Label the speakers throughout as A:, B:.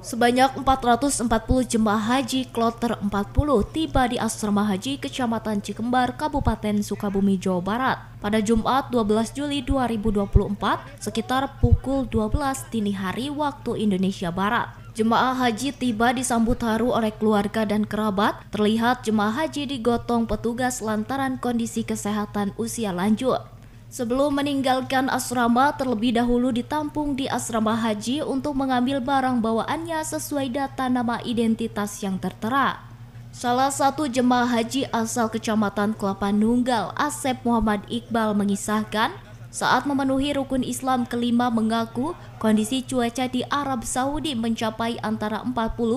A: Sebanyak 440 jemaah haji kloter 40 tiba di asrama haji Kecamatan Cikembar, Kabupaten Sukabumi, Jawa Barat pada Jumat 12 Juli 2024 sekitar pukul 12 dini hari waktu Indonesia Barat. Jemaah haji tiba disambut haru oleh keluarga dan kerabat. Terlihat jemaah haji digotong petugas lantaran kondisi kesehatan usia lanjut. Sebelum meninggalkan asrama, terlebih dahulu ditampung di asrama haji untuk mengambil barang bawaannya sesuai data nama identitas yang tertera. Salah satu jemaah haji asal kecamatan Kelapa Nunggal, Asep Muhammad Iqbal mengisahkan, saat memenuhi rukun Islam kelima mengaku kondisi cuaca di Arab Saudi mencapai antara 40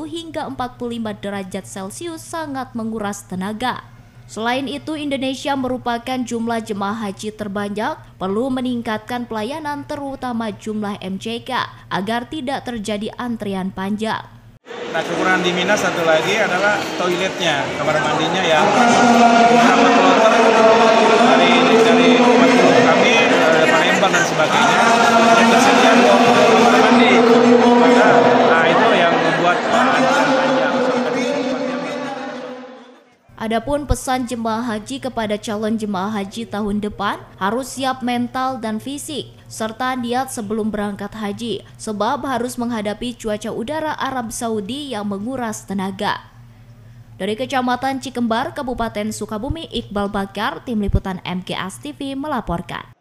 A: hingga 45 derajat Celcius sangat menguras tenaga. Selain itu, Indonesia merupakan jumlah jemaah haji terbanyak, perlu meningkatkan pelayanan terutama jumlah MCK agar tidak terjadi antrian panjang. Nah kekurangan di Mina satu lagi adalah toiletnya, kamar mandinya ya. sangat kotor dari dari tempat kami, eh, Palembang dan sebagainya. Yang tersedia Adapun pesan jemaah haji kepada calon jemaah haji tahun depan harus siap mental dan fisik serta niat sebelum berangkat haji sebab harus menghadapi cuaca udara Arab Saudi yang menguras tenaga. Dari Kecamatan Cikembar, Kabupaten Sukabumi, Iqbal Bakar, Tim Liputan MKS TV melaporkan.